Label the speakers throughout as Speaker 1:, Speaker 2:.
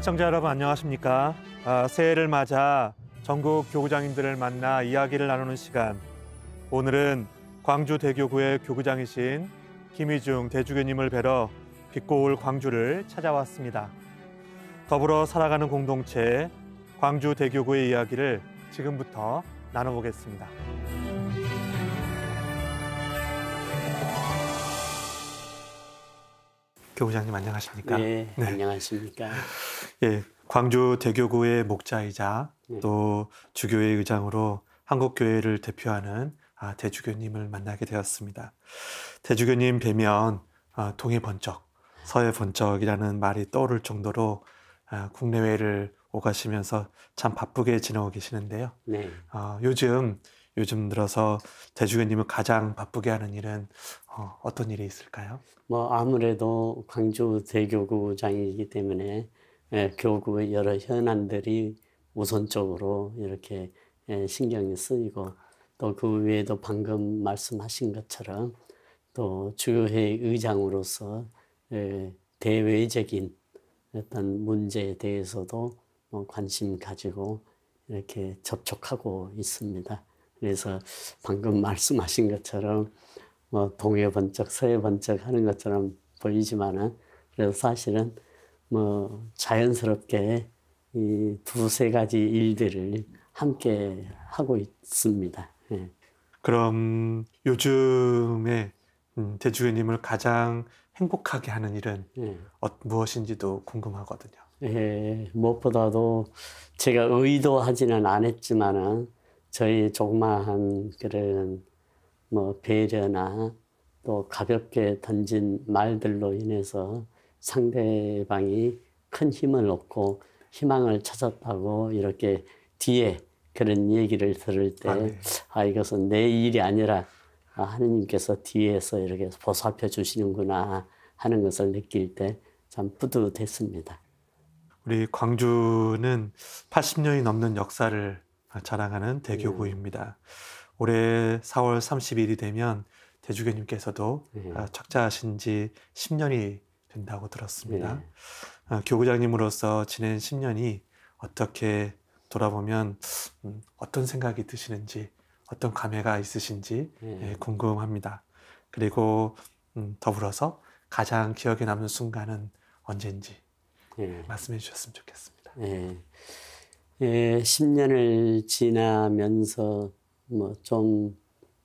Speaker 1: 시청자 여러분 안녕하십니까? 아, 새해를 맞아 전국 교구장님들을 만나 이야기를 나누는 시간. 오늘은 광주 대교구의 교구장이신 김희중 대주교님을 뵈러 빛고울 광주를 찾아왔습니다. 더불어 살아가는 공동체 광주 대교구의 이야기를 지금부터 나눠보겠습니다. 교구장님 안녕하십니까? 네, 네.
Speaker 2: 안녕하십니까?
Speaker 1: 예, 광주 대교구의 목자이자 네. 또 주교의 의장으로 한국 교회를 대표하는 아, 대주교님을 만나게 되었습니다. 대주교님 뵈면 아, 동해 번쩍, 서해 번쩍이라는 말이 떠오를 정도로 아, 국내외를 오가시면서 참 바쁘게 지내고 계시는데요. 네. 어, 요즘 요즘 들어서 대주교님을 가장 바쁘게 하는 일은 어, 어떤 일이 있을까요?
Speaker 2: 뭐 아무래도 광주 대교구장이기 때문에 교구의 예, 여러 현안들이 우선적으로 이렇게 예, 신경이 쓰이고 또 그 외에도 방금 말씀하신 것처럼 또 주요회 의장으로서 예, 대외적인 어떤 문제에 대해서도 뭐 관심 가지고 이렇게 접촉하고 있습니다. 그래서 방금 말씀하신 것처럼 뭐 동해 번쩍 서해 번쩍 하는 것처럼 보이지만은 그래서 사실은 뭐 자연스럽게 이 두세 가지 일들을
Speaker 1: 함께 하고
Speaker 2: 있습니다. 예.
Speaker 1: 그럼 요즘에 음, 대주교님을 가장 행복하게 하는 일은 예. 무엇인지도 궁금하거든요.
Speaker 2: 예,
Speaker 1: 무엇보다도 제가 의도하지는
Speaker 2: 않았지만은 저희 조그마한 그런 뭐 배려나 또 가볍게 던진 말들로 인해서 상대방이 큰 힘을 얻고 희망을 찾았다고 이렇게 뒤에 그런 얘기를 들을 때, 아, 네. 아 이것은 내 일이 아니라 아, 하느님께서 뒤에서 이렇게 보살펴 주시는구나 하는 것을 느낄 때 참
Speaker 1: 뿌듯했습니다. 우리 광주는 80년이 넘는 역사를 자랑하는 대교구입니다. 네. 올해 4월 30일이 되면 대주교님께서도 네. 아, 착자하신 지 10년이 된다고 들었습니다. 네. 교구장님으로서 지낸 10년이 어떻게 돌아보면 음, 어떤 생각이 드시는지 어떤 감회가 있으신지 예, 예 궁금합니다. 그리고 음, 더불어서 가장 기억에 남는 순간은 언제인지 예. 말씀해 주셨으면 좋겠습니다.
Speaker 2: 예. 예, 10년을 지나면서 뭐 좀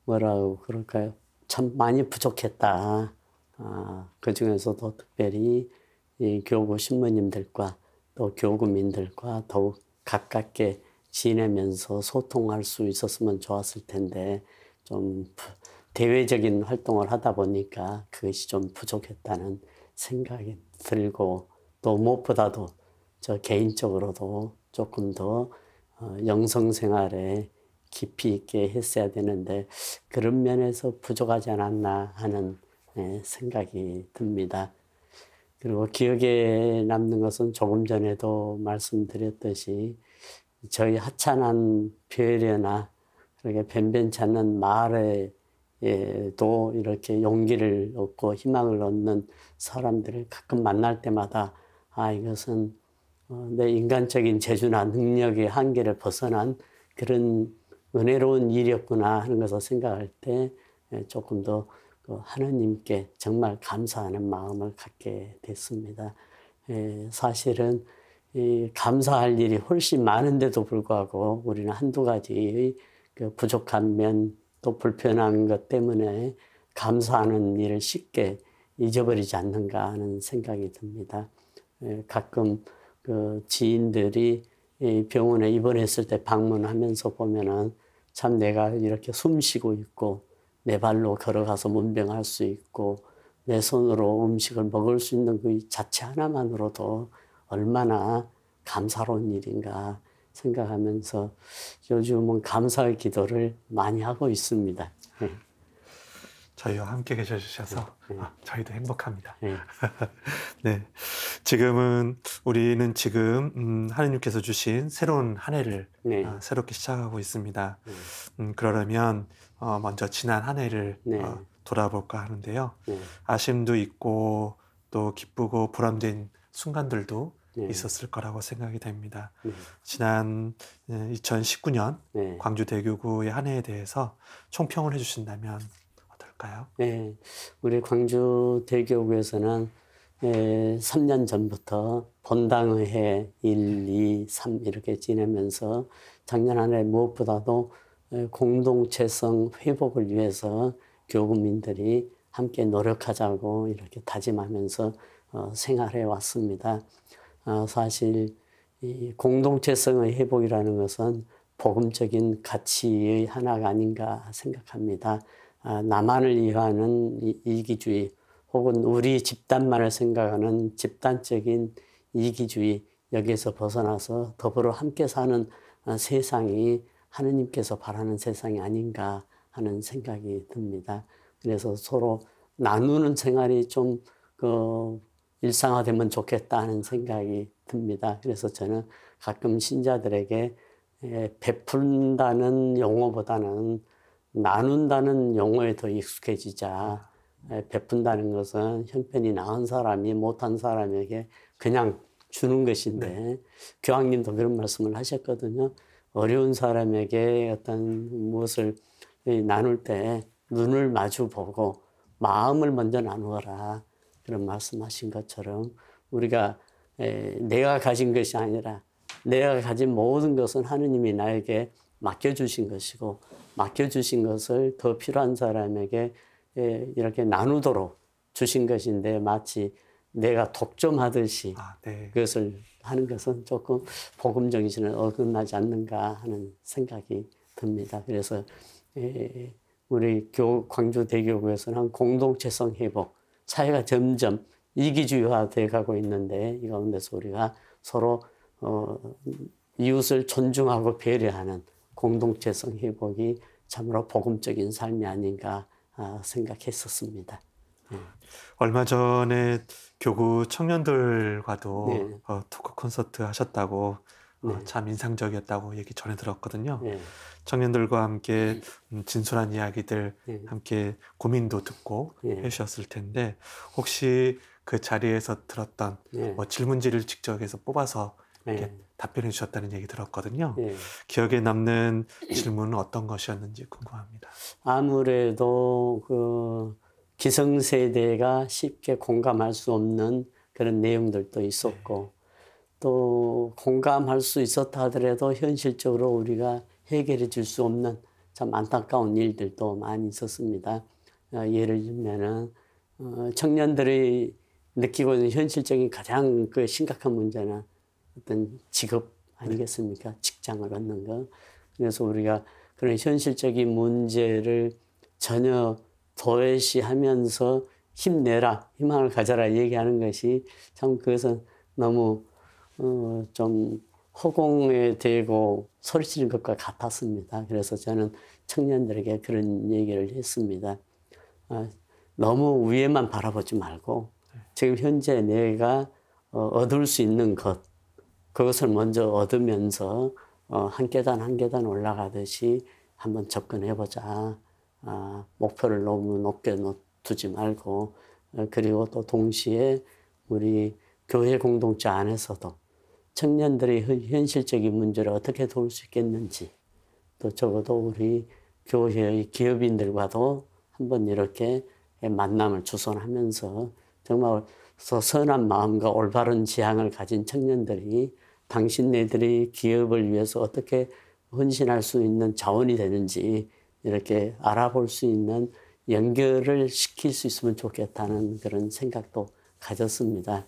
Speaker 2: 뭐라고 그럴까요? 참 많이 부족했다. 아, 그 중에서도 특별히 이 교구 신부님들과 또 교구민들과 더욱 가깝게 지내면서 소통할 수 있었으면 좋았을 텐데 좀 대외적인 활동을 하다 보니까 그것이 좀 부족했다는 생각이 들고 또 무엇보다도 저 개인적으로도 조금 더 어, 영성 생활에 깊이 있게 했어야 되는데 그런 면에서 부족하지 않았나 하는 예, 생각이 듭니다. 그리고 기억에 남는 것은 조금 전에도 말씀드렸듯이 저희 하찮은 표현이나 그렇게 변변치 않는 말에도 이렇게 용기를 얻고 희망을 얻는 사람들을 가끔 만날 때마다 아 이것은 어, 내 인간적인 재주나 능력의 한계를 벗어난 그런 은혜로운 일이었구나 하는 것을 생각할 때 예, 조금 더그 하느님께 정말 감사하는 마음을 갖게 됐습니다. 예, 사실은 감사할 일이 훨씬 많은데도 불구하고 우리는 한두 가지의 그 부족한 면 또 불편한 것 때문에 감사하는 일을 쉽게 잊어버리지 않는가 하는 생각이 듭니다. 예, 가끔 그 지인들이 병원에 입원했을 때 방문하면서 보면은 참 내가 이렇게 숨 쉬고 있고 내 발로 걸어가서 문병할 수 있고 내 손으로 음식을 먹을 수 있는 그 자체 하나만으로도 얼마나 감사로운 일인가 생각하면서 요즘은 감사의 기도를 많이 하고 있습니다. 네.
Speaker 1: 저희와 함께 계셔주셔서 네. 네. 아, 저희도 행복합니다. 네. 네. 지금은 우리는 지금 음, 하느님께서 주신 새로운 한 해를 네. 아, 새롭게 시작하고 있습니다. 네. 음, 그러려면 어, 먼저 지난 한 해를 네. 어, 돌아볼까 하는데요. 네. 아쉬움도 있고 또 기쁘고 보람된 순간들도 네. 있었을 거라고 생각이 됩니다. 네. 지난 2019년 음, 광주대교구의 한 해에 대해서 총평을 해주신다면
Speaker 2: 어떨까요? 네, 우리 광주대교구에서는 3년 예, 전부터 본당회 1, 2, 3 이렇게 지내면서 작년 한 해 무엇보다도 예, 공동체성 회복을 위해서 교구민들이 함께 노력하자고 이렇게 다짐하면서 어, 생활해 왔습니다. 어, 사실 이 공동체성의 회복이라는 것은 복음적인 가치의 하나가 아닌가 생각합니다. 아, 나만을 이해하는 이기주의 혹은 우리 집단만을 생각하는 집단적인 이기주의 여기에서 벗어나서 더불어 함께 사는 어, 세상이 하느님께서 바라는 세상이 아닌가 하는 생각이 듭니다. 그래서 서로 나누는 생활이 좀그 일상화되면 좋겠다 하는 생각이 듭니다. 그래서 저는 가끔 신자들에게 베푼다는 용어보다는 나눈다는 용어에 더 익숙해지자 베푼다는 것은 형편이 나은 사람이 못한 사람에게 그냥 주는 것인데 네. 교황님도 그런 말씀을 하셨거든요. 어려운 사람에게 어떤 무엇을 나눌 때 눈을 마주 보고 마음을 먼저 나누어라. 그런 말씀하신 것처럼 우리가 내가 가진 것이 아니라 내가 가진 모든 것은 하느님이 나에게 맡겨주신 것이고 맡겨주신 것을 더 필요한 사람에게 이렇게 나누도록 주신 것인데 마치 내가 독점하듯이 아, 네. 그것을 하는 것은 조금 복음 정신을 어긋나지 않는가 하는 생각이 듭니다. 그래서 예, 우리 교 광주 대교구에서는 공동체성 회복, 사회가 점점 이기주의화 돼가고 있는데 이 가운데서 우리가 서로 어, 이웃을 존중하고 배려하는 공동체성 회복이 참으로 복음적인 삶이 아닌가 아, 생각했었습니다.
Speaker 1: 예. 얼마 전에 교구 청년들과도 네. 어, 토크 콘서트 하셨다고 어, 네. 어, 참 인상적이었다고 얘기 전해 들었거든요. 네. 청년들과 함께 네. 음, 진솔한 이야기들 네. 함께 고민도 듣고 네. 해주셨을 텐데 혹시 그 자리에서 들었던 뭐 질문지를 직접 해서 뽑아서 답변해 주셨다는 얘기 들었거든요. 기억에 남는 질문은 어떤 것이었는지 궁금합니다.
Speaker 2: 아무래도 그 기성세대가 쉽게 공감할 수 없는 그런 내용들도 있었고 또 공감할 수 있었다 하더라도 현실적으로 우리가 해결해 줄 수 없는 참 안타까운 일들도 많이 있었습니다. 어, 예를 들면은 어, 청년들이 느끼고 있는 현실적인 가장 그 심각한 문제는 어떤 직업 아니겠습니까? 직장을 얻는 거. 그래서 우리가 그런 현실적인 문제를 전혀 도외시하면서 힘내라, 희망을 가져라 얘기하는 것이 참 그것은 너무 어, 좀 허공에 대고 소리치는 것과 같았습니다. 그래서 저는 청년들에게 그런 얘기를 했습니다. 아, 너무 위에만 바라보지 말고 지금 현재 내가 어, 얻을 수 있는 것 그것을 먼저 얻으면서 어, 한 계단 한 계단 올라가듯이 한번 접근해보자. 아, 목표를 너무 높게 두지 말고 그리고 또 동시에 우리 교회 공동체 안에서도 청년들의 현실적인 문제를 어떻게 도울 수 있겠는지 또 적어도 우리 교회의 기업인들과도 한번 이렇게 만남을 주선하면서 정말 선한 마음과 올바른 지향을 가진 청년들이 당신네들이 기업을 위해서 어떻게 헌신할 수 있는 자원이 되는지 이렇게 알아볼 수 있는 연결을 시킬 수 있으면 좋겠다는 그런 생각도 가졌습니다.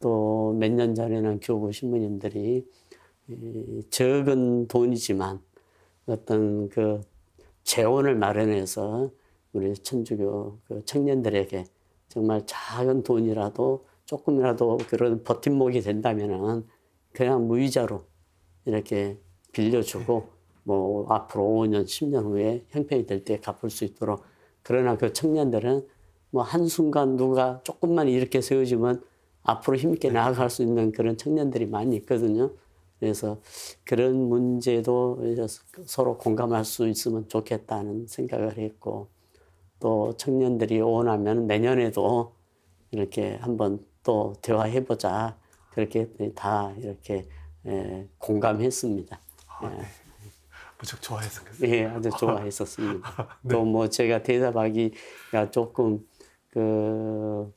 Speaker 2: 또 몇 년 전에는 교구 신부님들이 적은 돈이지만 어떤 그 재원을 마련해서 우리 천주교 그 청년들에게 정말 작은 돈이라도 조금이라도 그런 버팀목이 된다면은 그냥 무이자로 이렇게 빌려주고 뭐 앞으로 5년, 10년 후에 형편이 될 때 갚을 수 있도록 그러나 그 청년들은 뭐 한순간 누가 조금만 이렇게 세워주면 앞으로 힘있게 네. 나아갈 수 있는 그런 청년들이 많이 있거든요. 그래서 그런 문제도 서로 공감할 수 있으면 좋겠다는 생각을 했고 또 청년들이 원하면 내년에도 이렇게 한번 또 대화해보자 그렇게 다 이렇게 예, 공감했습니다. 아, 네. 예.
Speaker 1: 무척 좋아했었겠어요.
Speaker 2: 예, 아주 좋아했었습니다. 네. 또뭐 제가 대답하기가 조금 그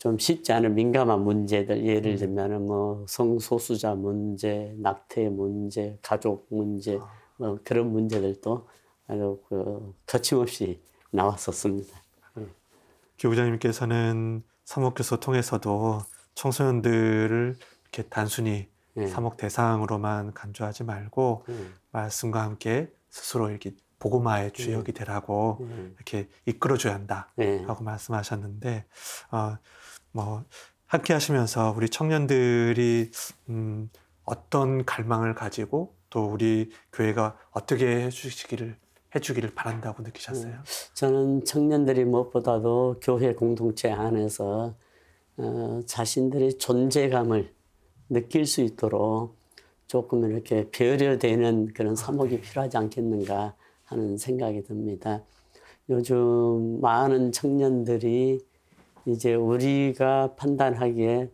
Speaker 2: 좀 쉽지 않은 민감한 문제들 예를 음. 들면은 뭐 성소수자 문제, 낙태 문제, 가족 문제 아. 뭐 그런 문제들도 아주 그 거침없이 나왔었습니다.
Speaker 1: 네. 예. 교장님께서는 사목교수 통해서도 청소년들을 이렇게 단순히 예. 사목 대상으로만 간주하지 말고 예. 말씀과 함께 스스로 이렇게 보고마의 음. 주역이 되라고 음. 이렇게 이끌어줘야 한다 예. 라고 말씀하셨는데 어, 뭐 학기하시면서 우리 청년들이 음, 어떤 갈망을 가지고 또 우리 교회가 어떻게 해주시기를 해주기를 바란다고 느끼셨어요? 저는
Speaker 2: 청년들이 무엇보다도 교회 공동체 안에서 어, 자신들의 존재감을 느낄 수 있도록 조금 이렇게 배려되는 그런 사목이 필요하지 않겠는가 하는 생각이 듭니다. 요즘 많은 청년들이 이제 우리가 판단하기에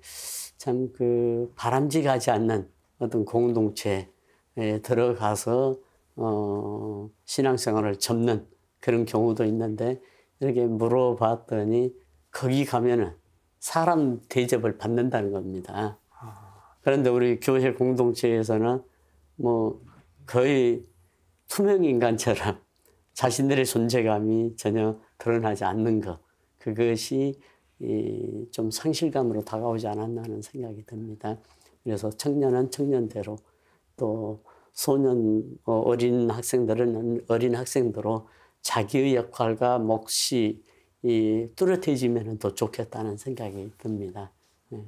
Speaker 2: 참 그 바람직하지 않는 어떤 공동체에 들어가서 어 신앙생활을 접는 그런 경우도 있는데 이렇게 물어봤더니 거기 가면은 사람 대접을 받는다는 겁니다. 그런데 우리 교회 공동체에서는 뭐 거의 투명 인간처럼 자신들의 존재감이 전혀 드러나지 않는 것 그것이 좀 상실감으로 다가오지 않았나는 생각이 듭니다. 그래서 청년은 청년대로 또 소년 어, 어린 학생들은 어린 학생대로 자기의 역할과 몫이 뚜렷해지면 더 좋겠다는 생각이 듭니다. 네.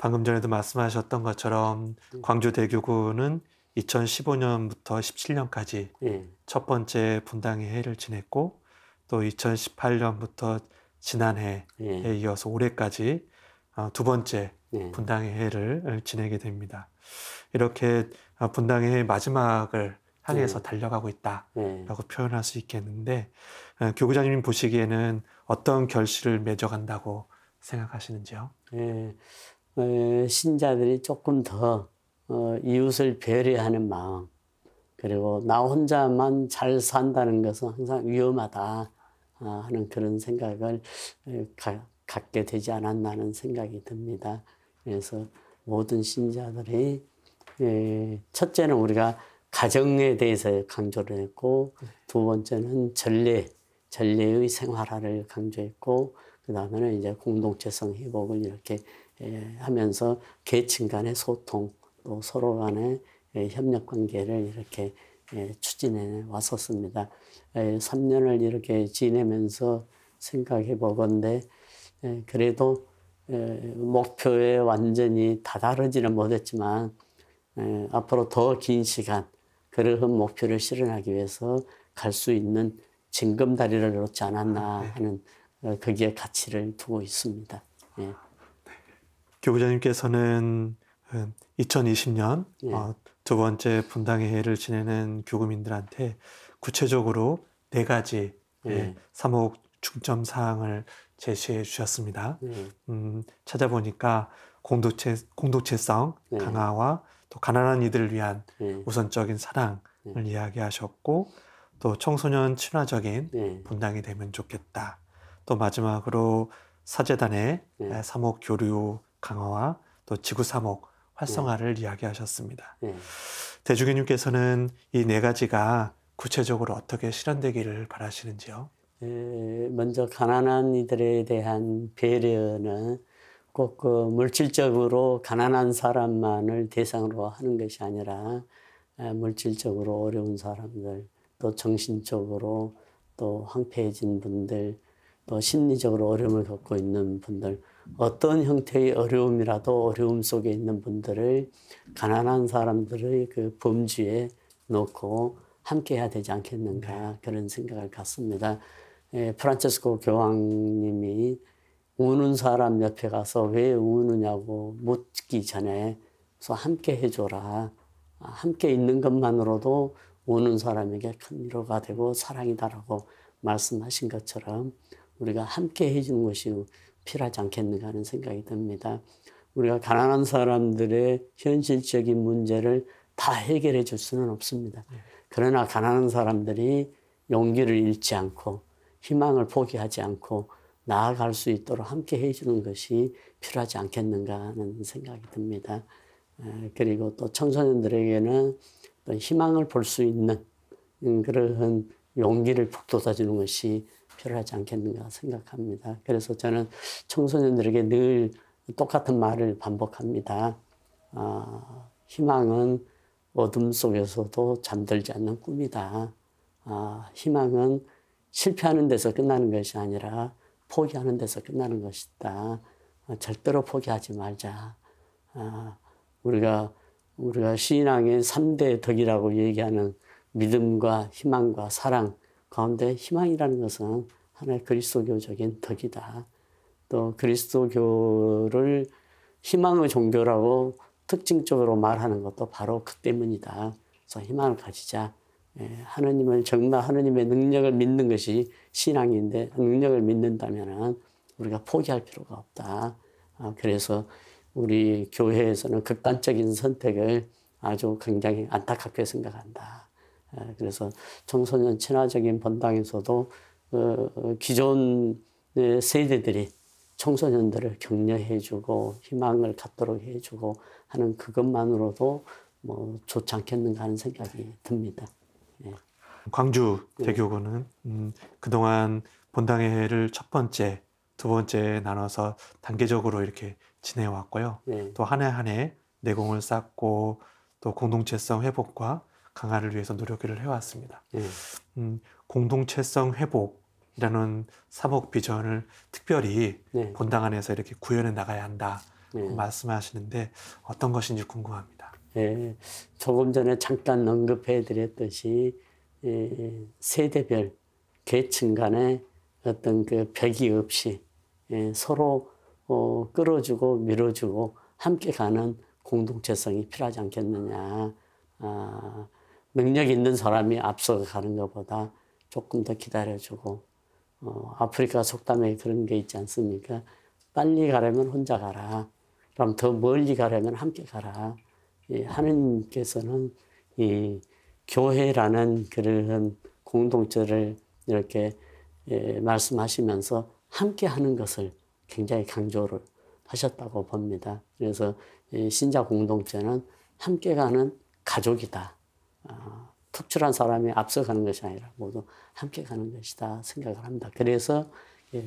Speaker 1: 방금 전에도 말씀하셨던 것처럼 음. 광주대교구는 2015년부터 17년까지 예. 첫 번째 분당의 해를 지냈고 또 2018년부터 지난해에 예. 이어서 올해까지 어, 두 번째 예. 분당의 해를 지내게 됩니다. 이렇게 어, 분당의 해 마지막을 향해서 예. 달려가고 있다라고 예. 표현할 수 있겠는데 어, 교구장님 보시기에는 어떤 결실을 맺어간다고 생각하시는지요? 예,
Speaker 2: 어, 신자들이 조금 더 어, 이웃을 배려하는 마음 그리고 나 혼자만 잘 산다는 것은 항상 위험하다 아, 하는 그런 생각을 갖게 되지 않았나 하는 생각이 듭니다. 그래서 모든 신자들이 첫째는 우리가 가정에 대해서 강조를 했고 두 번째는 전례 전례의 생활화를 강조했고 그 다음에는 이제 공동체성 회복을 이렇게 예, 하면서 계층 간의 소통 또 서로 간의 예, 협력 관계를 이렇게 예, 추진해 왔었습니다. 3년을 이렇게 지내면서 생각해 보건데 그래도 목표에 완전히 다다르지는 못했지만 앞으로 더 긴 시간 그러한 목표를 실현하기 위해서 갈 수 있는 징검다리를 놓지 않았나 네. 하는 어, 거기 가치를 두고 있습니다. 예.
Speaker 1: 교부장님께서는 2020년 음, 예. 어, 두 번째 분당의 해를 지내는 교구민들한테 구체적으로 네 가지 예. 예, 사목 중점 사항을 제시해 주셨습니다. 예. 음, 찾아보니까 공동체 공동체성 예. 강화와 또 가난한 이들을 위한 예. 우선적인 사랑을 이야기하셨고 또 청소년 친화적인 분당이 되면 좋겠다. 또 마지막으로 사재단의 사목 교류 강화와 또 지구 사목 활성화를 예. 예. 네. 이야기하셨습니다. 네. 대주교님께서는 이 네 가지가 구체적으로 어떻게 실현되기를 바라시는지요? 예,
Speaker 2: 먼저 가난한 이들에 대한 배려는 꼭그 물질적으로 가난한 사람만을 대상으로 하는 것이 아니라 아, 물질적으로 어려운 사람들 또 정신적으로 또 황폐해진 분들 또 심리적으로 어려움을 겪고 있는 분들 어떤 형태의 어려움이라도 어려움 속에 있는 분들을 가난한 사람들의 그 범주에 놓고 함께 해야 되지 않겠는가 네. 그런 생각을 갖습니다. 예, 프란체스코 교황님이 우는 사람 옆에 가서 왜 우느냐고 묻기 전에 서 함께 해줘라. 함께 있는 것만으로도 우는 사람에게 큰 위로가 되고 사랑이다라고 말씀하신 것처럼 우리가 함께 해주는 것이 필요하지 않겠는가 하는 생각이 듭니다. 우리가 가난한 사람들의 현실적인 문제를 다 해결해 줄 수는 없습니다. 네. 그러나 가난한 사람들이 용기를 잃지 않고 희망을 포기하지 않고 나아갈 수 있도록 함께 해주는 것이 필요하지 않겠는가 하는 생각이 듭니다. 그리고 또 청소년들에게는 또 희망을 볼 수 있는 그러한 용기를 북돋아주는 것이 필요하지 않겠는가 생각합니다. 그래서 저는 청소년들에게 늘 똑같은 말을 반복합니다. 아, 희망은 어둠 속에서도 잠들지 않는 꿈이다. 아, 희망은 실패하는 데서 끝나는 것이 아니라 포기하는 데서 끝나는 것이다. 아, 절대로 포기하지 말자. 아, 우리가 우리가 신앙의 3대 덕이라고 얘기하는 믿음과 희망과 사랑 가운데 희망이라는 것은 하나의 그리스도교적인 덕이다. 또 그리스도교를 희망의 종교라고 특징적으로 말하는 것도 바로 그 때문이다. 그래서 희망을 가지자. 예, 하느님을 정말 하느님의 능력을 믿는 것이 신앙인데 능력을 믿는다면은 우리가 포기할 필요가 없다. 아, 그래서 우리 교회에서는 극단적인 선택을 아주 굉장히 안타깝게 생각한다. 예, 그래서 청소년 친화적인 본당에서도 어, 어, 기존 예, 세대들이 청소년들을 격려해주고 희망을 갖도록 해주고 하는 그것만으로도 뭐 좋지 않겠는가 하는 생각이 네. 듭니다. 예.
Speaker 1: 광주 네. 대교구는 음, 그동안 본당회를 첫 번째, 두 번째 나눠서 단계적으로 이렇게 지내왔고요. 예. 네. 또한 해한해 내공을 쌓고 또 공동체성 회복과 강화를 위해서 노력을 해왔습니다. 예. 음, 공동체성 회복이라는 사목 비전을 특별히 예. 본당 안에서 이렇게 구현해 나가야 한다 예. 말씀하시는데 어떤 것인지 궁금합니다.
Speaker 2: 예, 조금 전에 잠깐 언급해드렸듯이 예, 세대별 계층 간의 어떤 그 벽이 없이 예, 서로 어, 끌어주고 밀어주고 함께 가는 공동체성이 필요하지 않겠느냐. 아, 능력 있는 사람이 앞서가는 것보다 조금 더 기다려주고 어, 아프리카 속담에 그런 게 있지 않습니까? 빨리 가려면 혼자 가라. 그럼 더 멀리 가려면 함께 가라. 예, 하느님께서는 이 교회라는 그런 공동체를 이렇게 예, 말씀하시면서 함께 하는 것을 굉장히 강조를 하셨다고 봅니다. 그래서 신자 공동체는 함께 가는 가족이다. 어, 특출한 사람이 앞서가는 것이 아니라 모두 함께 가는 것이다 생각을 합니다. 그래서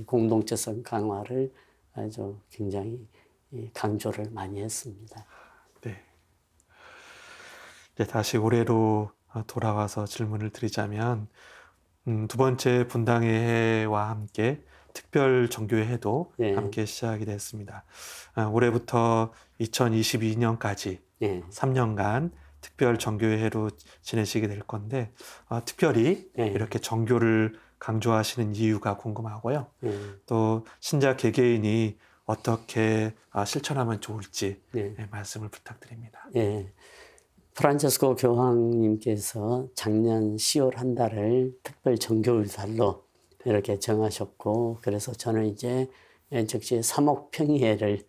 Speaker 2: 공동체성 강화를 아주 굉장히 강조를 많이 했습니다. 네.
Speaker 1: 네 다시 올해로 돌아와서 질문을 드리자면 음, 두 번째 분당회와 함께 특별 정교회도 예. 함께 시작이 됐습니다. 아, 올해부터 2022년까지 예. 3년간 특별 정교회로 지내시게 될 건데 어, 특별히 네. 이렇게 정교를 강조하시는 이유가 궁금하고요. 네. 또 신자 개개인이 어떻게 아, 실천하면 좋을지 네. 말씀을 부탁드립니다. 예. 프란체스코 교황님께서
Speaker 2: 작년 10월 한 달을 특별 정교일 달로 이렇게 정하셨고 그래서 저는 이제 즉시 삼옥평의회를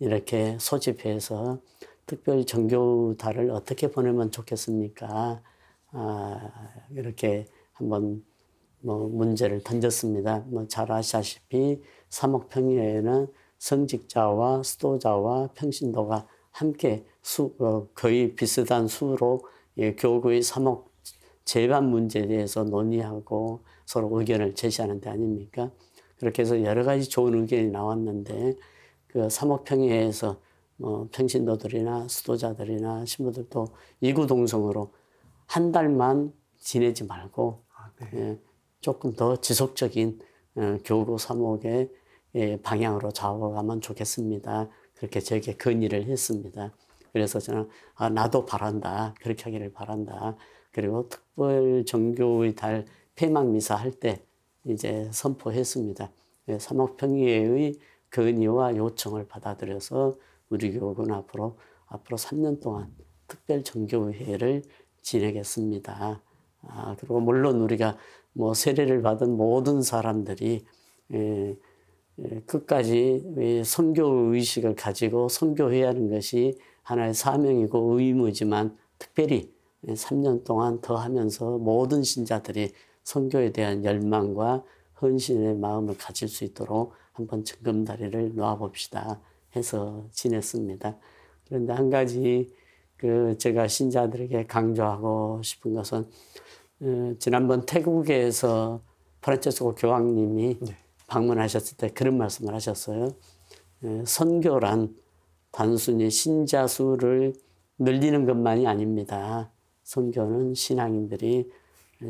Speaker 2: 이렇게 소집해서 특별 정교달을 어떻게 보내면 좋겠습니까? 아, 이렇게 한번 뭐 문제를 던졌습니다. 뭐 잘 아시다시피 삼옥평야에는 성직자와 수도자와 평신도가 함께 수, 어, 거의 비슷한 수로 예, 교구의 삼옥 재반 문제에 대해서 논의하고 서로 의견을 제시하는 데 아닙니까? 그렇게 해서 여러 가지 좋은 의견이 나왔는데 그 삼옥평야에서 어, 평신도들이나 수도자들이나 신부들도 이구동성으로 한 달만 지내지 말고 아, 네. 예, 조금 더 지속적인 어, 교구 사목의 예, 방향으로 잡아가면 좋겠습니다. 그렇게 저에게 건의를 했습니다. 그래서 저는 아, 나도 바란다 그렇게 하기를 바란다. 그리고 특별 정교의 달 폐막 미사 할 때 이제 선포했습니다. 예, 사목평의의 건의와 요청을 받아들여서 우리 교육은 앞으로 앞으로 3년 동안 특별 정교회를 지내겠습니다. 아, 그리고 물론 우리가 뭐 세례를 받은 모든 사람들이 에, 예, 에, 예, 끝까지 선교 의식을 가지고 선교해야 하는 것이 하나의 사명이고 의무지만 특별히 3년 동안 더 하면서 모든 신자들이 선교에 대한 열망과 헌신의 마음을 가질 수 있도록 한번 점검다리를 놓아봅시다. 해서 지냈습니다. 그런데 한 가지 그 제가 신자들에게 강조하고 싶은 것은 어, 지난번 태국에서 프란체스코 교황님이 네. 방문하셨을 때 그런 말씀을 하셨어요. 어, 선교란 단순히 신자 수를 늘리는 것만이 아닙니다. 선교는 신앙인들이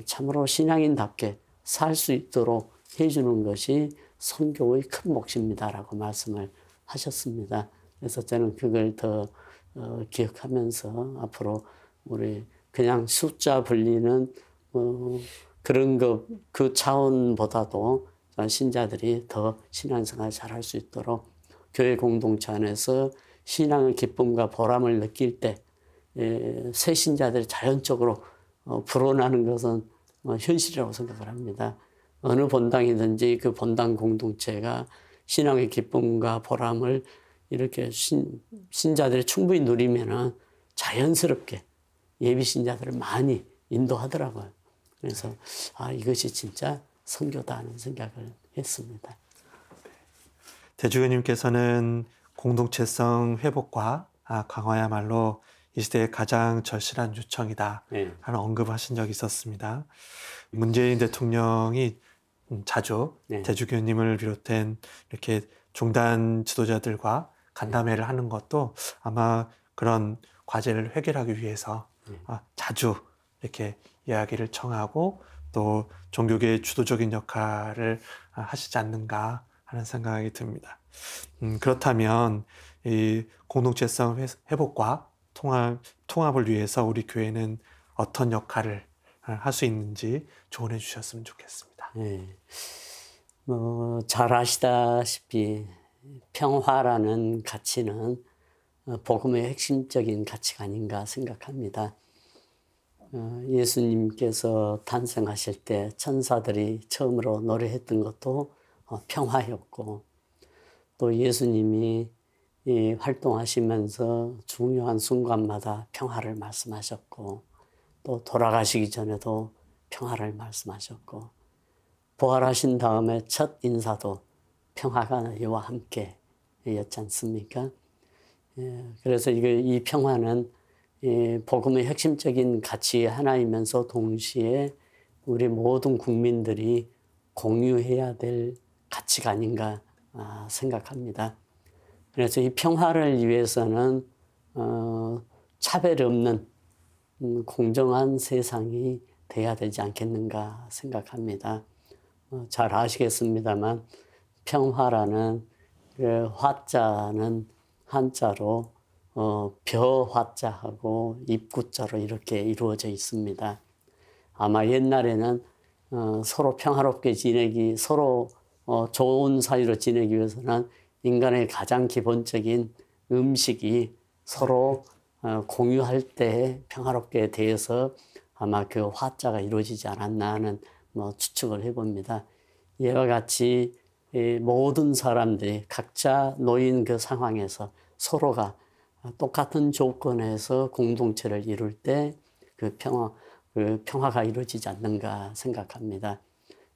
Speaker 2: 참으로 신앙인답게 살 수 있도록 해주는 것이 선교의 큰 몫입니다라고 말씀을 하셨습니다. 그래서 저는 그걸 더 어, 기억하면서 앞으로 우리 그냥 숫자 분리는 어, 그런 것, 그 차원보다도 신자들이 더 신앙생활 잘 할 수 있도록 교회 공동체 안에서 신앙의 기쁨과 보람을 느낄 때새 예, 신자들이 자연적으로 어, 불어나는 것은 어, 현실이라고 생각을 합니다. 어느 본당이든지 그 본당 공동체가 신앙의 기쁨과 보람을 이렇게 신, 신자들이 충분히 누리면은 자연스럽게 예비 신자들을 많이 인도하더라고요. 그래서 아 이것이 진짜 선교다 하는 생각을
Speaker 1: 했습니다. 대주교님께서는 공동체성 회복과 아, 강화야말로 이 시대의 가장 절실한 요청이다 네. 하는 언급하신 적이 있었습니다. 문재인 대통령이 음, 자주 네. 대주교님을 비롯한 이렇게 종단 지도자들과 간담회를 하는 것도 아마 그런 과제를 해결하기 위해서 네. 아, 자주 이렇게 이야기를 청하고 또 종교계의 주도적인 역할을 아, 하시지 않는가 하는 생각이 듭니다. 음, 그렇다면 이 공동체성 회복과 통합, 통합을 위해서 우리 교회는 어떤 역할을 아, 할수 있는지 조언해 주셨으면 좋겠습니다. 예.
Speaker 2: 뭐, 잘 아시다시피 평화라는 가치는 어, 복음의 핵심적인 가치가 아닌가 생각합니다. 어, 예수님께서 탄생하실 때 천사들이 처음으로 노래했던 것도 어, 평화였고 또 예수님이 활동하시면서 중요한 순간마다 평화를 말씀하셨고 또 돌아가시기 전에도 평화를 말씀하셨고 부활하신 다음에 첫 인사도 평화가 이와 함께 였지 않습니까? 예, 그래서 이 평화는 복음의 핵심적인 가치 하나이면서 동시에 우리 모든 국민들이 공유해야 될 가치가 아닌가 아, 생각합니다. 그래서 이 평화를 위해서는 어, 차별 없는 음, 공정한 세상이 돼야 되지 않겠는가 생각합니다. 어, 잘 아시겠습니다만 평화라는 예, 화자는 한자로 어, 벼 화자하고 입구자로 이렇게 이루어져 있습니다. 아마 옛날에는 어, 서로 평화롭게 지내기, 서로 어, 좋은 사이로 지내기 위해서는 인간의 가장 기본적인 음식이 서로 어, 공유할 때 평화롭게 대해서 아마 그 화자가 이루어지지 않았나 하는 뭐 추측을 해봅니다. 이와 같이 모든 사람들이 각자 놓인 그 상황에서 서로가 똑같은 조건에서 공동체를 이룰 때 그 평화, 그 평화가 이루어지지 않는가 생각합니다.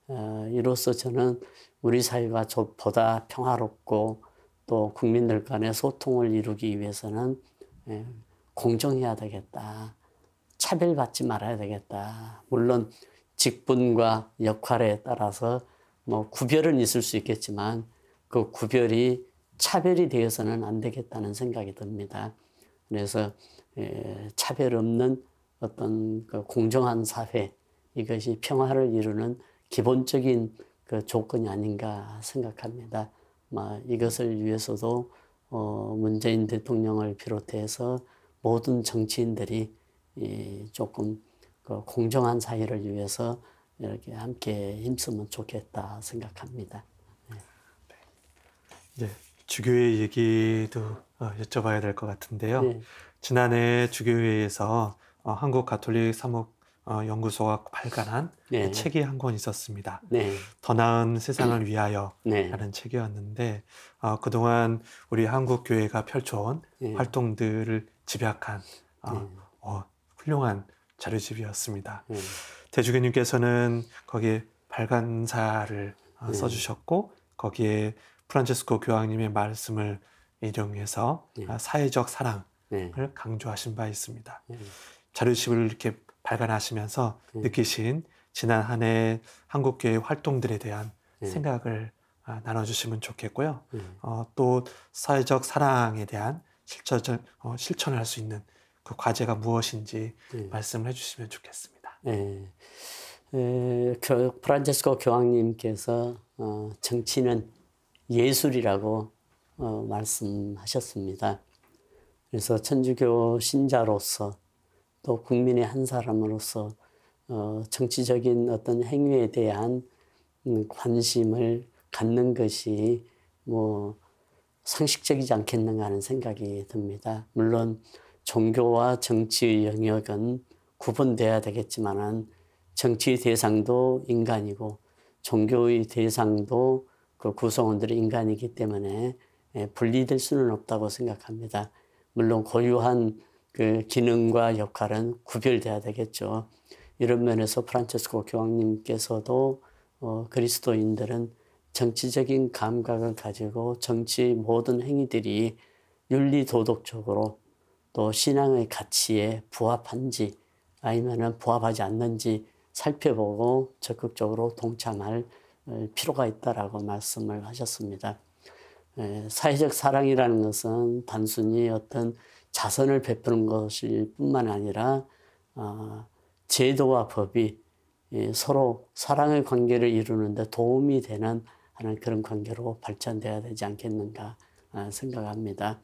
Speaker 2: 어, 이로써 저는 우리 사회가 보다 평화롭고 또 국민들 간의 소통을 이루기 위해서는 예, 공정해야 되겠다. 차별받지 말아야 되겠다. 물론 직분과 역할에 따라서 뭐 구별은 있을 수 있겠지만 그 구별이 차별이 되어서는 안 되겠다는 생각이 듭니다. 그래서 차별 없는 어떤 그 공정한 사회 이것이 평화를 이루는 기본적인 그 조건이 아닌가 생각합니다. 이것을 위해서도 어, 문재인 대통령을 비롯해서 모든 정치인들이 조금 그 공정한 사회를 위해서 이렇게 함께 힘쓰면 좋겠다 생각합니다. 네.
Speaker 1: 이 네, 주교회 얘기도 어, 여쭤봐야 될 것 같은데요. 네. 지난해 주교회에서 어, 한국 가톨릭 사목 어, 연구소가 발간한 네. 책이 한 권 있었습니다. 네. 더 나은 세상을 위하여라는 네. 책이었는데 그동안 우리 한국 교회가 펼쳐온 활동들을 집약한 훌륭한 자료 집이었습니다. 음. 대주교님께서는 거기에 발간사를 어, 음. 써주셨고 거기에 프란체스코 교황님의 말씀을 인용해서 음. 사회적 사랑을 예. 강조하신 바 있습니다. 예. 자료집을 이렇게 발간하시면서 느끼신 지난 한 해 한국교회 활동들에 대한 생각을 아, 나눠주시면 좋겠고요. 어, 또 사회적 사랑에 대한 실천, 어, 실천할 수 있는 그 과제가 무엇인지 네. 말씀을 해주시면 좋겠습니다.
Speaker 2: 네. 예. 에, 예, 프란체스코 교황님께서 어, 정치는 예술이라고 어, 말씀하셨습니다. 그래서 천주교 신자로서 또 국민의 한 사람으로서 어, 정치적인 어떤 행위에 대한 음, 관심을 갖는 것이 뭐 상식적이지 않겠는가 하는 생각이 듭니다. 물론 종교와 정치의 영역은 구분되어야되겠지만 정치의 대상도 인간이고 종교의 대상도 그 구성원들이 인간이기 때문에 예, 분리될 수는 없다고 생각합니다. 물론 고유한 그 기능과 역할은 구별돼야 되겠죠. 이런 면에서 프란체스코 교황님께서도 어, 그리스도인들은 정치적인 감각을 가지고 정치의 모든 행위들이 윤리 도덕적으로 또 신앙의 가치에 부합한지 아니면 부합하지 않는지 살펴보고 적극적으로 동참할 어, 필요가 있다라고 말씀을 하셨습니다. 사회적 사랑이라는 것은 단순히 어떤 자선을 베푸는 것일 뿐만 아니라 아, 제도와 법이 서로 사랑의 관계를 이루는데 도움이 되는 하는 그런 관계로 발전돼야 되지 않겠는가 아, 생각합니다.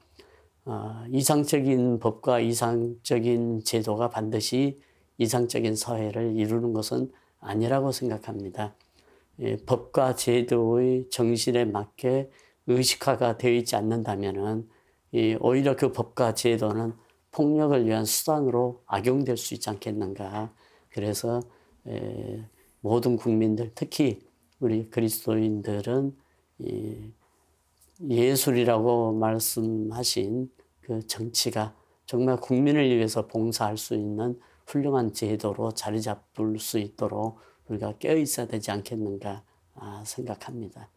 Speaker 2: 아, 이상적인 법과 이상적인 제도가 반드시 이상적인 사회를 이루는 것은 아니라고 생각합니다. 예, 법과 제도의 정신에 맞게 의식화가 되어 있지 않는다면은 오히려 그 법과 제도는 폭력을 위한 수단으로 악용될 수 있지 않겠는가. 그래서 예, 모든 국민들, 특히 우리 그리스도인들은 예술이라고 말씀하신 그 정치가 정말 국민을 위해서 봉사할 수 있는 훌륭한 제도로 자리 잡을 수 있도록 우리가 깨어 있어야 되지 않겠는가 아, 생각합니다.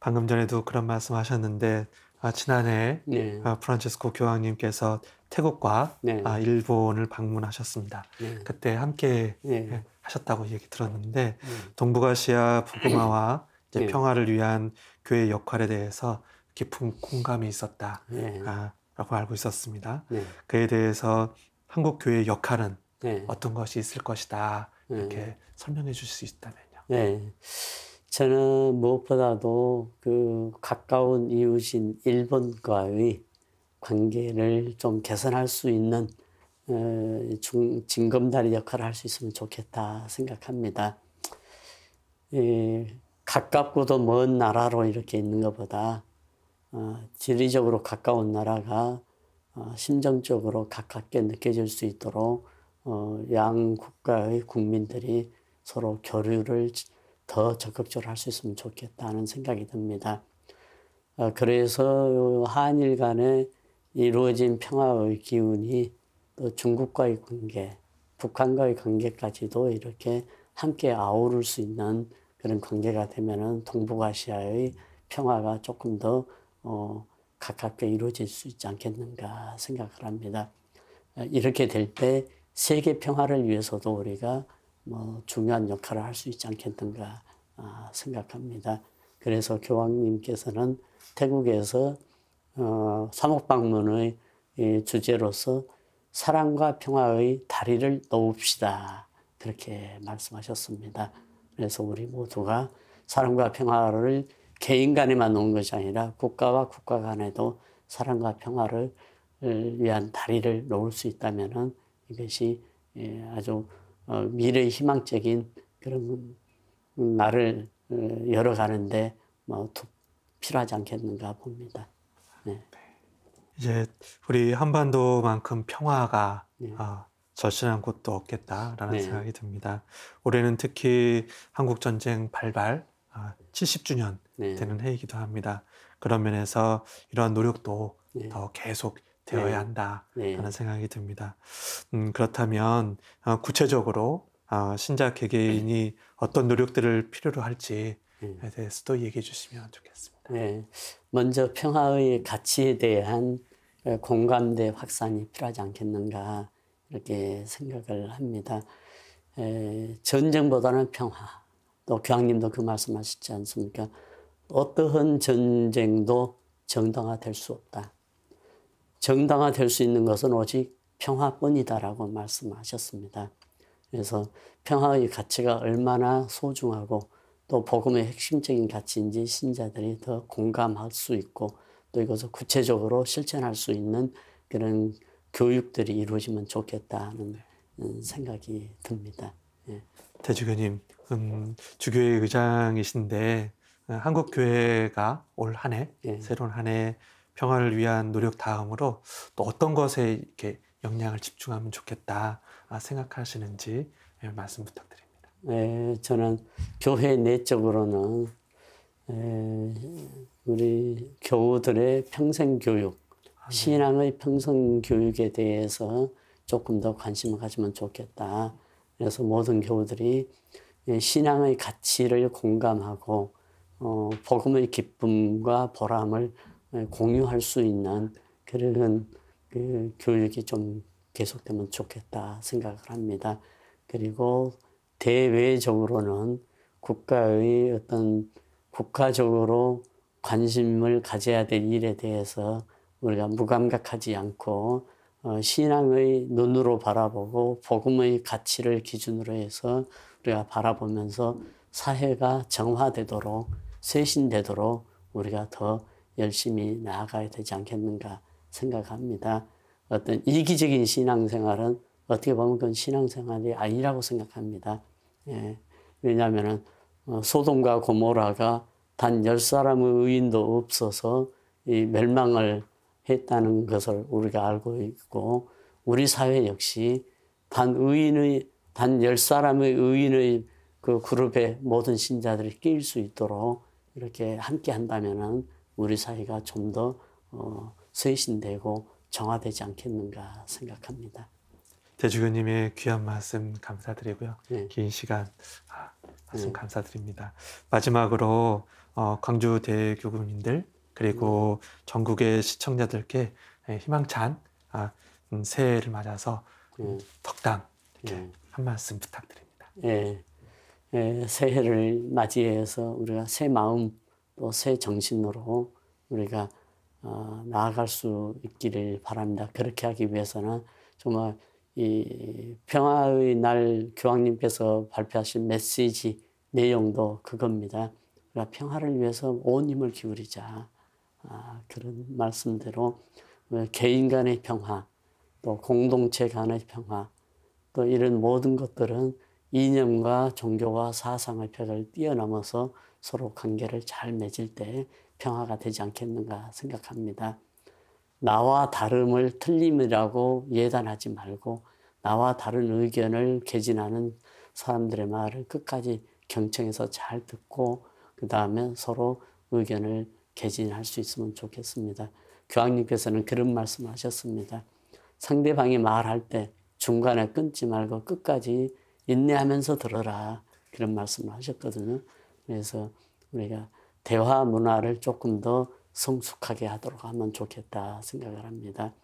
Speaker 1: 방금 전에도 그런 말씀하셨는데 아, 지난해 네. 아, 프란체스코 교황님께서 태국과 네. 일본을 방문하셨습니다. 네. 그때 함께 네. 예, 하셨다고 얘기 들었는데 네. 동북아시아 복음화와 네. 평화를 위한 교회의 역할에 대해서 깊은 공감이 있었다라고 네. 아, 알고 있었습니다. 네. 그에 대해서 한국 교회의 역할은 네. 어떤 것이 있을 것이다 네. 이렇게 설명해 주실 수 있다면요. 네, 저는 무엇보다도
Speaker 2: 그 가까운 이웃인 일본과의 관계를 좀 개선할 수 있는 어, 중, 징검다리 역할을 할 수 있으면 좋겠다 생각합니다. 예, 가깝고도 먼 나라로 이렇게 있는 것보다 어, 지리적으로 가까운 나라가 어, 심정적으로 가깝게 느껴질 수 있도록 어, 양 국가의 국민들이 서로 교류를 더 적극적으로 할 수 있으면 좋겠다는 생각이 듭니다. 그래서 한일 간에 이루어진 평화의 기운이 또 중국과의 관계, 북한과의 관계까지도 이렇게 함께 아우를 수 있는 그런 관계가 되면은 동북아시아의 평화가 조금 더 어, 가깝게 이루어질 수 있지 않겠는가 생각을 합니다. 어, 이렇게 될 때 세계 평화를 위해서도 우리가 뭐 중요한 역할을 할 수 있지 않겠는가 아, 생각합니다. 그래서 교황님께서는 태국에서 어, 사목 방문의 주제로서 사랑과 평화의 다리를 놓읍시다 그렇게 말씀하셨습니다. 그래서 우리 모두가 사랑과 평화를 개인 간에만 놓은 것이 아니라 국가와 국가 간에도 사랑과 평화를 위한 다리를 놓을 수있다면 이것이 예, 아주 어, 미래의 희망적인 그런 나를 어, 열어가는데 뭐 필요하지 않겠는가 봅니다. 네.
Speaker 1: 이제 우리 한반도만큼 평화가 네. 어, 절실한 곳도 없겠다라는 네. 생각이 듭니다. 올해는 특히 한국 전쟁 발발 70주년 아, 네. 되는 해이기도 합니다. 그런 면에서 이러한 노력도 네. 더 계속 네. 되어야 한다라는 네. 생각이 듭니다. 음, 그렇다면 아, 구체적으로 아, 신작 개개인이 어떤 노력들을 필요로 할지에 네. 대해서도 얘기해 주시면 좋겠습니다. 네, 먼저 평화의 가치에 대한
Speaker 2: 공감대 확산이 필요하지 않겠는가 이렇게 생각을 합니다. 에, 전쟁보다는 평화. 또 교황님도 그 말씀하시지 않습니까? 어떠한 전쟁도 정당화될 수 없다. 정당화될 수 있는 것은 오직 평화뿐이다라고 말씀하셨습니다. 그래서 평화의 가치가 얼마나 소중하고 또 복음의 핵심적인 가치인지 신자들이 더 공감할 수 있고 또 이것을 구체적으로 실천할 수 있는 그런 교육들이 이루어지면 좋겠다는 음, 생각이 듭니다.
Speaker 1: 예. 대주교님, 음, 주교회 의장이신데 어, 한국 교회가 올 한해 예. 새로운 한 해 평화를 위한 노력 다음으로 또 어떤 것에 이렇게 영향을 집중하면 좋겠다 아, 생각하시는지 예, 말씀 부탁드립니다.
Speaker 2: 예, 저는 교회 내적으로는 예, 우리 교우들의 평생 교육 신앙의 평생 교육에 대해서 조금 더 관심을 가지면 좋겠다. 그래서 모든 교우들이 예, 신앙의 가치를 공감하고 어, 복음의 기쁨과 보람을 예, 공유할 수 있는 그런 그 교육이 좀 계속되면 좋겠다 생각을 합니다. 그리고 대외적으로는 국가의 어떤 국가적으로 관심을 가져야 될 일에 대해서 우리가 무감각하지 않고 어, 신앙의 눈으로 바라보고 복음의 가치를 기준으로 해서 우리가 바라보면서 사회가 정화되도록 쇄신되도록 우리가 더 열심히 나아가야 되지 않겠는가 생각합니다. 어떤 이기적인 신앙생활은 어떻게 보면 그건 신앙생활이 아니라고 생각합니다. 예. 왜냐하면 어, 소돔과 고모라가 단 열사람의 의인도 없어서 이 멸망을 했다는 것을 우리가 알고 있고 우리 사회 역시 단 의인의 단 열 사람의 의인의 그 그룹에 모든 신자들이 끼일 수 있도록 이렇게 함께 한다면은 우리 사회가 좀더 어, 쇄신되고 정화되지 않겠는가 생각합니다.
Speaker 1: 대주교님의 귀한 말씀 감사드리고요. 네. 긴 시간 아, 말씀 네. 감사드립니다. 마지막으로 어, 광주 대교구님들 그리고 전국의 시청자들께 예, 희망찬 아, 음, 새해를 맞아서 음. 덕담 이렇게 음. 한 말씀 부탁드립니다. 예.
Speaker 2: 예, 새해를 맞이해서 우리가 새 마음 또 새 정신으로 우리가 어, 나아갈 수 있기를 바랍니다. 그렇게 하기 위해서는 정말 이 평화의 날 교황님께서 발표하신 메시지 내용도 그겁니다. 우리가 평화를 위해서 온 힘을 기울이자. 아, 그런 말씀대로 개인 간의 평화, 또 공동체 간의 평화, 또 이런 모든 것들은 이념과 종교와 사상의 벽을 뛰어넘어서 서로 관계를 잘 맺을 때 평화가 되지 않겠는가 생각합니다. 나와 다름을 틀림이라고 예단하지 말고 나와 다른 의견을 개진하는 사람들의 말을 끝까지 경청해서 잘 듣고 그 다음에 서로 의견을 개진할 수 있으면 좋겠습니다. 교황님께서는 그런 말씀하셨습니다. 상대방이 말할 때 중간에 끊지 말고 끝까지 인내하면서 들어라 그런 말씀을 하셨거든요. 그래서 우리가 대화 문화를 조금 더 성숙하게 하도록 하면 좋겠다 생각을 합니다.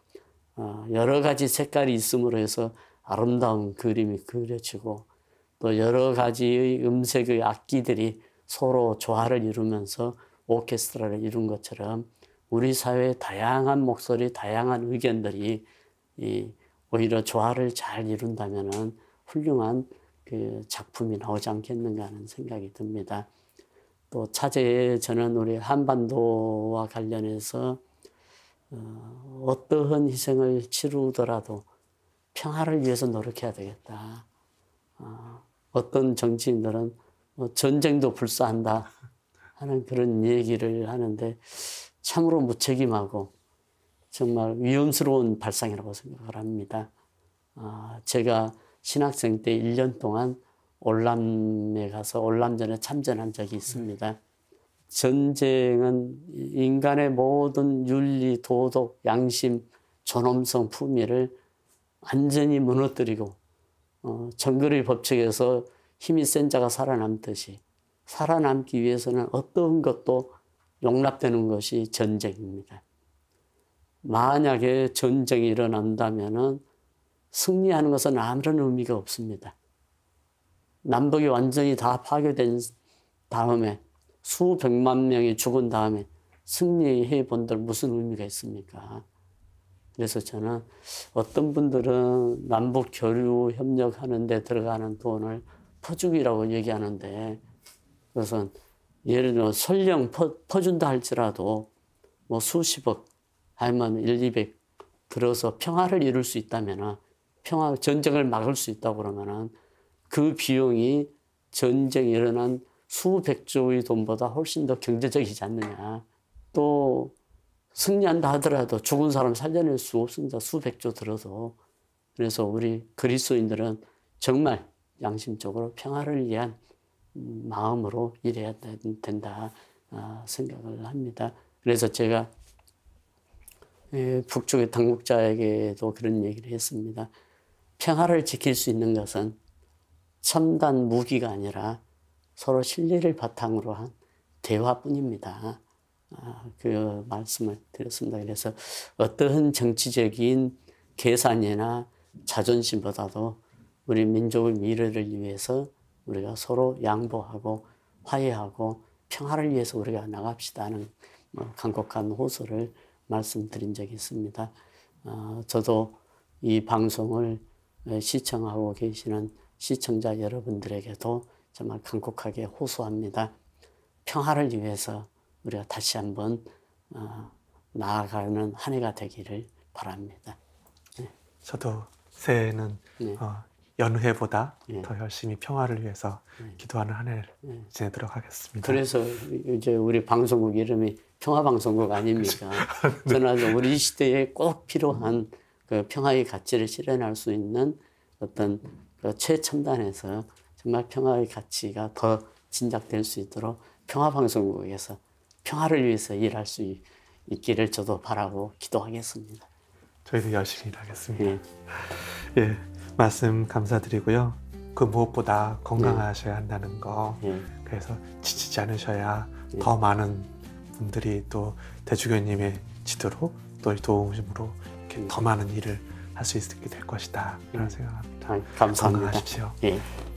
Speaker 2: 어, 여러 가지 색깔이 있음으로 해서 아름다운 그림이 그려지고 또 여러 가지의 음색의 악기들이 서로 조화를 이루면서 오케스트라를 이룬 것처럼 우리 사회의 다양한 목소리, 다양한 의견들이 이 오히려 조화를 잘이룬다면 훌륭한 그 작품이 나오지 않겠는가 하는 생각이 듭니다. 또 차제에 저는 우리 한반도와 관련해서 어, 떠한 희생을 치르더라도 평화를 위해서 노력해야 되겠다. 아, 어, 떤 정치인들은 뭐 전쟁도 불사한다. 하는 그런 얘기를 하는데 참으로 무책임하고 정말 위험스러운 발상이라고 생각을 합니다. 아, 제가 신학생 때 1년 동안 올람에 가서 올람전에 참전한 적이 있습니다. 전쟁은 인간의 모든 윤리, 도덕, 양심, 존엄성, 품위를 완전히 무너뜨리고 어, 정글의 법칙에서 힘이 센 자가 살아남듯이 살아남기 위해서는 어떤 것도 용납되는 것이 전쟁입니다. 만약에 전쟁이 일어난다면 승리하는 것은 아무런 의미가 없습니다. 남북이 완전히 다 파괴된 다음에 수백만 명이 죽은 다음에 승리해 본들 무슨 의미가 있습니까? 그래서 저는 어떤 분들은 남북 교류 협력하는 데 들어가는 돈을 퍼주기라고 얘기하는데 그래서 예를 들어 설령 퍼, 준다 할지라도 뭐 수십억 아니면 1, 200 들어서 평화를 이룰 수있다면 평화 전쟁을 막을 수 있다고 그러면은 그 비용이 전쟁 일어난 수백 조의 돈보다 훨씬 더 경제적이지 않느냐. 또 승리한다 하더라도 죽은 사람 살려낼 수 없습니다. 수백 조 들어도. 그래서 우리 그리스도인들은 정말 양심적으로 평화를 위한 마음으로 일해야 된다 아, 생각을 합니다. 그래서 제가 예, 북쪽의 당국자에게도 그런 얘기를 했습니다. 평화를 지킬 수 있는 것은 첨단 무기가 아니라 서로 신뢰를 바탕으로 한 대화뿐입니다. 아, 그 말씀을 드렸습니다. 그래서 어떠한 정치적인 계산이나 자존심보다도 우리 민족의 미래를 위해서 우리가 서로 양보하고 화해하고 평화를 위해서 우리가 나갑시다 하는 강곡한 뭐 호소를 말씀드린 적이 있습니다. 어, 저도 이 방송을 시청하고 계시는 시청자 여러분들에게도 정말 강곡하게 호소합니다. 평화를 위해서 우리가 다시 한번 어, 나아가는 한 해가 되기를 바랍니다.
Speaker 1: 네. 저도 새해는 네. 어, 연회보다 예. 더 열심히 평화를 위해서 예. 기도하는 한 해를 예. 지내도록 하겠습니다. 그래서
Speaker 2: 이제 우리 방송국 이름이 평화방송국 아닙니까? 네. 저는 우리 시대에 꼭 필요한 그 평화의 가치를 실현할 수 있는 어떤 그 최첨단에서 정말 평화의 가치가 더 진작될 수 있도록 평화방송국에서 평화를 위해서 일할 수 있, 기를 저도 바라고 기도하겠습니다.
Speaker 1: 저희도 열심히 일하겠습니다. 예. 예. 말씀 감사드리고요. 그 무엇보다 건강하셔야 한다는 거. 예. 예. 그래서 지치지 않으셔야 예. 더 많은 분들이 또 대주교님의 지도로 또 도움으로 이렇게 더 많은 일을 할 수 있게 될 것이다. 이런 생각합니다. 아, 감사합니다. 건강하십시오.